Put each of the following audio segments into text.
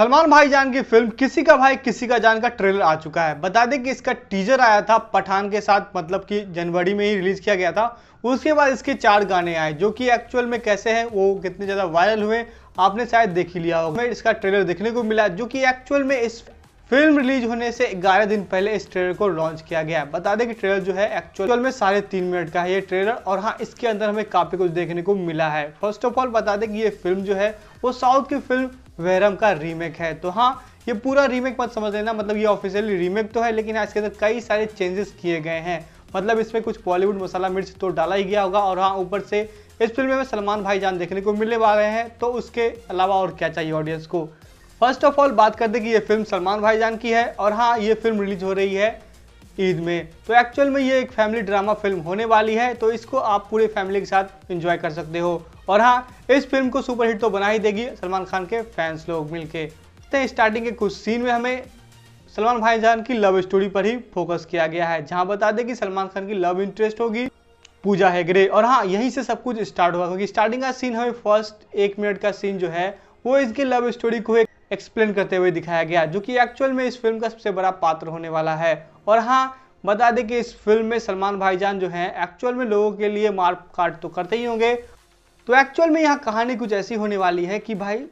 सलमान भाई जान की फिल्म किसी का भाई किसी का जान का ट्रेलर आ चुका है बता दें कि इसका टीजर आया था पठान के साथ मतलब कि जनवरी में ही रिलीज किया गया था उसके बाद इसके चार गाने आए जो कि एक्चुअल में कैसे हैं वो कितने ज़्यादा वायरल हुए आपने शायद देख ही लिया होगा इसका ट्रेलर देखने को मिला जो कि एक्चुअल में इस फिल्म रिलीज होने से ग्यारह दिन पहले इस ट्रेलर को लॉन्च किया गया है बता दें कि ट्रेलर जो है एक्चुअल में साढ़े तीन मिनट का है ये ट्रेलर और हाँ इसके अंदर हमें काफ़ी कुछ देखने को मिला है फर्स्ट ऑफ ऑल बता दें कि ये फिल्म जो है वो साउथ की फिल्म वेरम का रीमेक है तो हाँ ये पूरा रीमेक मत समझ लेना मतलब ये ऑफिशियली रीमेक तो है लेकिन इसके अंदर कई सारे चेंजेस किए गए हैं मतलब इसमें कुछ बॉलीवुड मसाला मिर्च तो डाला ही गया होगा और हाँ ऊपर से इस फिल्म में सलमान भाई जान देखने को मिलने वाले हैं तो उसके अलावा और क्या चाहिए ऑडियंस को फर्स्ट ऑफ ऑल बात करते कि ये फिल्म सलमान भाईजान की है और हाँ ये फिल्म रिलीज हो रही है ईद में तो एक्चुअल में ये एक फैमिली ड्रामा फिल्म होने वाली है तो इसको आप पूरे फैमिली के साथ इंजॉय कर सकते हो और हाँ इस फिल्म को सुपरहिट तो बना ही देगी सलमान खान के फैंस लोग मिलके तो स्टार्टिंग के कुछ सीन में हमें सलमान भाईजान की लव स्टोरी पर ही फोकस किया गया है जहाँ बता दें कि सलमान खान की लव इंटरेस्ट होगी पूजा हैगरे और हाँ यहीं से सब कुछ स्टार्ट हुआ क्योंकि स्टार्टिंग का सीन हमें फर्स्ट एक मिनट का सीन जो है वो इसकी लव स्टोरी को एक एक्सप्लेन करते हुए दिखाया गया जो कि एक्चुअल में इस फिल्म का सबसे बड़ा पात्र होने वाला है और हाँ बता दें कि इस फिल्म में सलमान भाईजान जो हैं एक्चुअल में लोगों के लिए मार काट तो करते ही होंगे तो एक्चुअल में यहाँ कहानी कुछ ऐसी होने वाली है कि भाई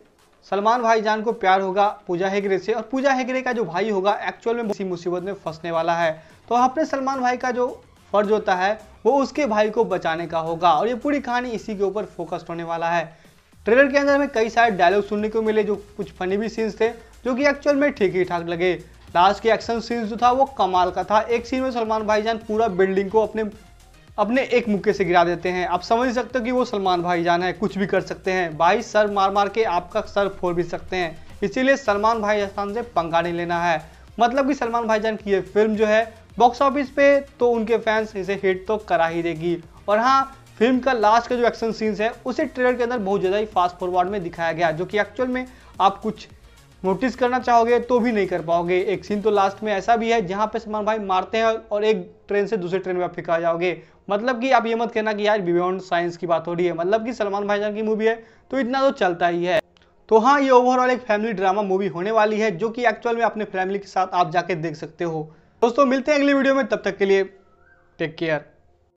सलमान भाईजान को प्यार होगा पूजा हेगड़े से और पूजा हेगड़े का जो भाई होगा एक्चुअल में किसी मुसीबत में फंसने वाला है तो अपने सलमान भाई का जो फर्ज होता है वो उसके भाई को बचाने का होगा और ये पूरी कहानी इसी के ऊपर फोकस्ड होने वाला है ट्रेलर के अंदर हमें कई सारे डायलॉग सुनने को मिले जो कुछ फनी भी सीन्स थे जो कि एक्चुअल में ठीक ही ठाक लगे लास्ट के एक्शन सीन्स जो था वो कमाल का था एक सीन में सलमान भाईजान पूरा बिल्डिंग को अपने अपने एक मुक्के से गिरा देते हैं आप समझ सकते हो कि वो सलमान भाईजान है कुछ भी कर सकते हैं भाई सर मार मार के आपका सर फोड़ भी सकते हैं इसीलिए सलमान जान से पंगा नहीं लेना है मतलब कि सलमान भाईजान की ये फिल्म जो है बॉक्स ऑफिस पे तो उनके फैंस इसे हिट तो करा ही देगी और हाँ फिल्म का लास्ट का जो एक्शन सीन्स है उसे ट्रेलर के अंदर बहुत ज़्यादा ही फास्ट फॉरवर्ड में दिखाया गया जो कि एक्चुअल में आप कुछ नोटिस करना चाहोगे तो भी नहीं कर पाओगे एक सीन तो लास्ट में ऐसा भी है जहाँ पे सलमान भाई मारते हैं और एक ट्रेन से दूसरे ट्रेन में आप फिका जाओगे मतलब कि आप ये मत कहना कि यार बियॉन्ड साइंस की बात हो रही है मतलब कि सलमान भाई जान की मूवी है तो इतना तो चलता ही है तो हाँ ये ओवरऑल एक फैमिली ड्रामा मूवी होने वाली है जो कि एक्चुअल में अपने फैमिली के साथ आप जाके देख सकते हो दोस्तों मिलते हैं अगली वीडियो में तब तक के लिए टेक केयर